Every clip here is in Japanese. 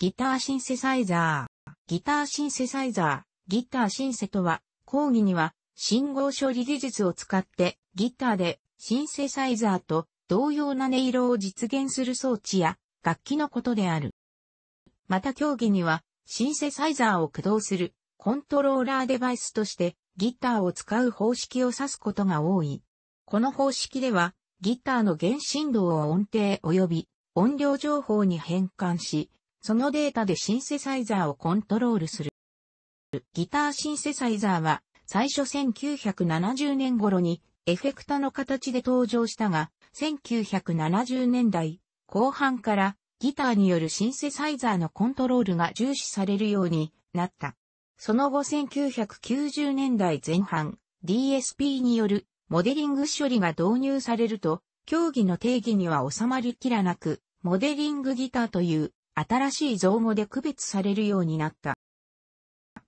ギターシンセサイザー。ギターシンセサイザー、ギターシンセとは、講義には信号処理技術を使ってギターでシンセサイザーと同様な音色を実現する装置や楽器のことである。また競技にはシンセサイザーを駆動するコントローラーデバイスとしてギターを使う方式を指すことが多い。この方式ではギターの原振動を音程及び音量情報に変換し、そのデータでシンセサイザーをコントロールする。ギターシンセサイザーは最初1970年頃にエフェクタの形で登場したが、1970年代後半からギターによるシンセサイザーのコントロールが重視されるようになった。その後1990年代前半、DSP によるモデリング処理が導入されると、競技の定義には収まりきらなく、モデリングギターという新しい造語で区別されるようになった。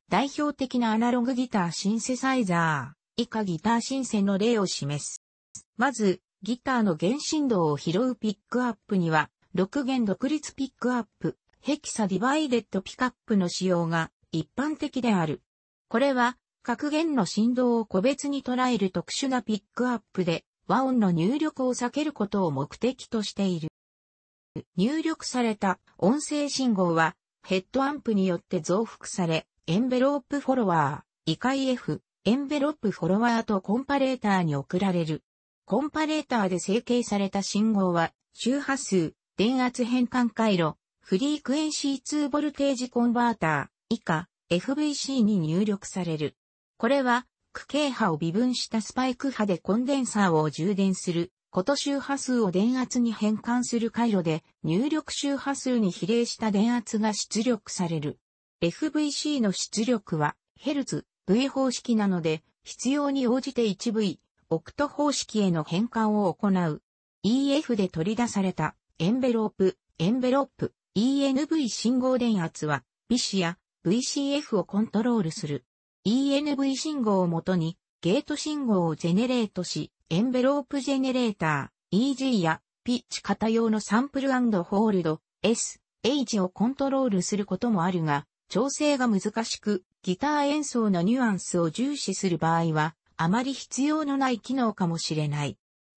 代表的なアナログギターシンセサイザー、以下ギターシンセの例を示す。まず、ギターの原振動を拾うピックアップには、6弦独立ピックアップ、ヘキサディバイデットピカップの使用が一般的である。これは、各弦の振動を個別に捉える特殊なピックアップで、和音の入力を避けることを目的としている。入力された音声信号はヘッドアンプによって増幅され、エンベロープフォロワー、異界 F、エンベロープフォロワーとコンパレーターに送られる。コンパレーターで成形された信号は、周波数、電圧変換回路、フリークエンシー2ボルテージコンバーター、以下、FVC に入力される。これは、区形波を微分したスパイク波でコンデンサーを充電すること周波数を電圧に変換する回路で入力周波数に比例した電圧が出力される。FVC の出力はヘルツ、V 方式なので必要に応じて 1V、オクト方式への変換を行う。EF で取り出されたエンベロープ、エンベロープ、ENV 信号電圧は v c や VCF をコントロールする。ENV 信号をもとにゲート信号をジェネレートし、エンベロープジェネレーター、EG やピッチ型用のサンプルホールド、S、H をコントロールすることもあるが、調整が難しく、ギター演奏のニュアンスを重視する場合は、あまり必要のない機能かもしれない。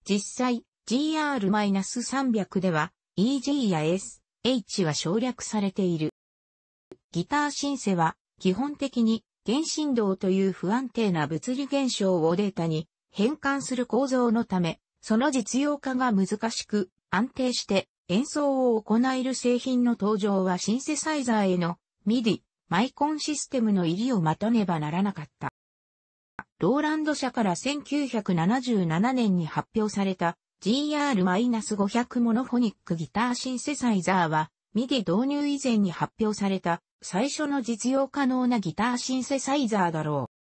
実際、GR-300 では、EG や S、H は省略されている。ギターシンセは、基本的に、原振動という不安定な物理現象をデータに変換する構造のため、その実用化が難しく、安定して演奏を行える製品の登場はシンセサイザーへの MIDI、マイコンシステムの入りを待たねばならなかった。ローランド社から1977年に発表された GR-500 モノフォニックギターシンセサイザーは、MIDI 導入以前に発表された最初の実用可能なギターシンセサイザーだろう。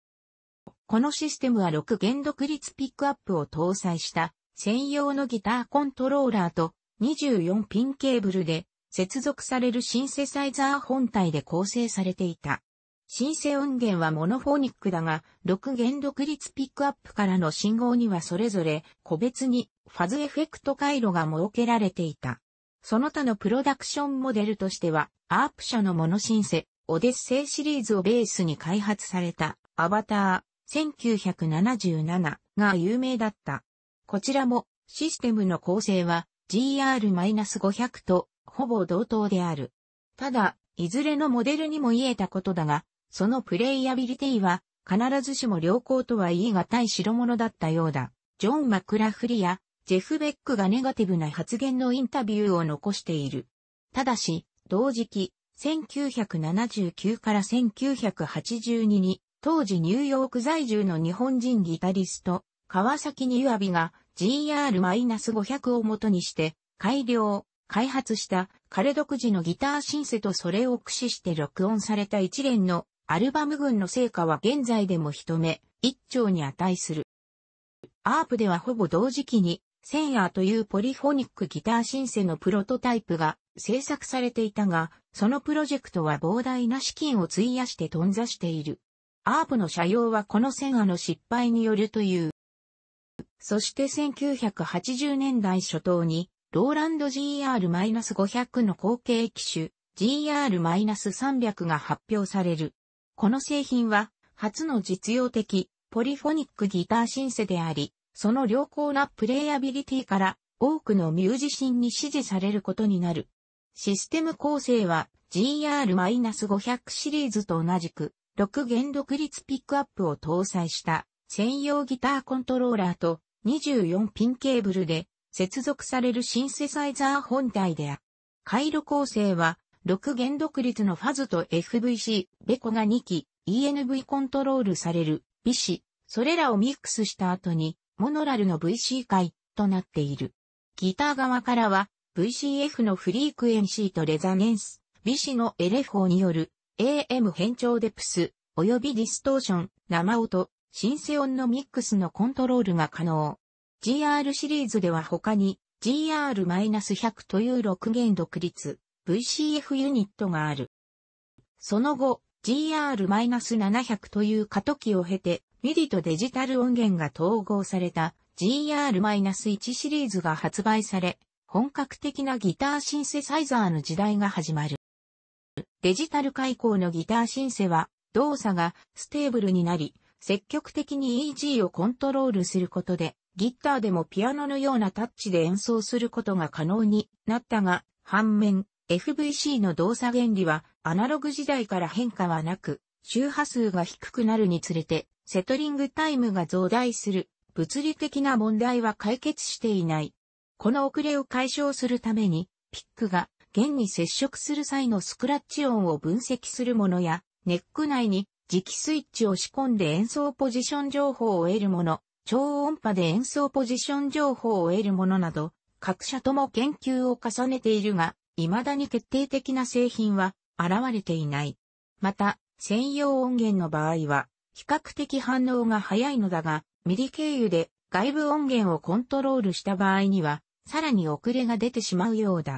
このシステムは6弦独立ピックアップを搭載した専用のギターコントローラーと24ピンケーブルで接続されるシンセサイザー本体で構成されていた。シンセ音源はモノフォニックだが、6弦独立ピックアップからの信号にはそれぞれ個別にファズエフェクト回路が設けられていた。その他のプロダクションモデルとしては、アープ社のモノシンセ、オデッセイシリーズをベースに開発された、アバター、1977が有名だった。こちらもシステムの構成は GR-500 とほぼ同等である。ただ、いずれのモデルにも言えたことだが、そのプレイアビリティは必ずしも良好とは言い難い代物だったようだ。ジョン・マクラフリやジェフ・ベックがネガティブな発言のインタビューを残している。ただし、同時期、1979から1982に当時ニューヨーク在住の日本人ギタリスト、川崎にゆあびが GR-500 を元にして改良、開発した彼独自のギターシンセとそれを駆使して録音された一連のアルバム群の成果は現在でも一目、一丁に値する。アープではほぼ同時期に、センヤーというポリフォニックギターシンセのプロトタイプが制作されていたが、そのプロジェクトは膨大な資金を費やして頓挫している。アープの車用はこの線、ガの失敗によるという。そして1980年代初頭に、ローランド GR-500 の後継機種 GR-300 が発表される。この製品は、初の実用的、ポリフォニックギターシンセであり、その良好なプレイアビリティから多くのミュージシンに支持されることになる。システム構成は GR-500 シリーズと同じく6弦独立ピックアップを搭載した専用ギターコントローラーと24ピンケーブルで接続されるシンセサイザー本体である。回路構成は6弦独立のファズと FVC、ベコが2機、ENV コントロールされる、b シ、それらをミックスした後に、モノラルの VC 回となっている。ギター側からは、VCF のフリークエンシーとレザネンス、ビシの LFO による AM 変調デプス、及びディストーション、生音、シンセ音のミックスのコントロールが可能。GR シリーズでは他に GR-100 という6弦独立 VCF ユニットがある。その後 GR-700 という過渡期を経てミリとデジタル音源が統合された GR-1 シリーズが発売され、本格的なギターシンセサイザーの時代が始まる。デジタル開口のギターシンセは動作がステーブルになり、積極的に EG をコントロールすることで、ギターでもピアノのようなタッチで演奏することが可能になったが、反面、FVC の動作原理はアナログ時代から変化はなく、周波数が低くなるにつれて、セトリングタイムが増大する物理的な問題は解決していない。この遅れを解消するために、ピックが弦に接触する際のスクラッチ音を分析するものや、ネック内に磁気スイッチを仕込んで演奏ポジション情報を得るもの、超音波で演奏ポジション情報を得るものなど、各社とも研究を重ねているが、未だに決定的な製品は現れていない。また、専用音源の場合は、比較的反応が早いのだが、ミリ経由で外部音源をコントロールした場合には、さらに遅れが出てしまうようだ。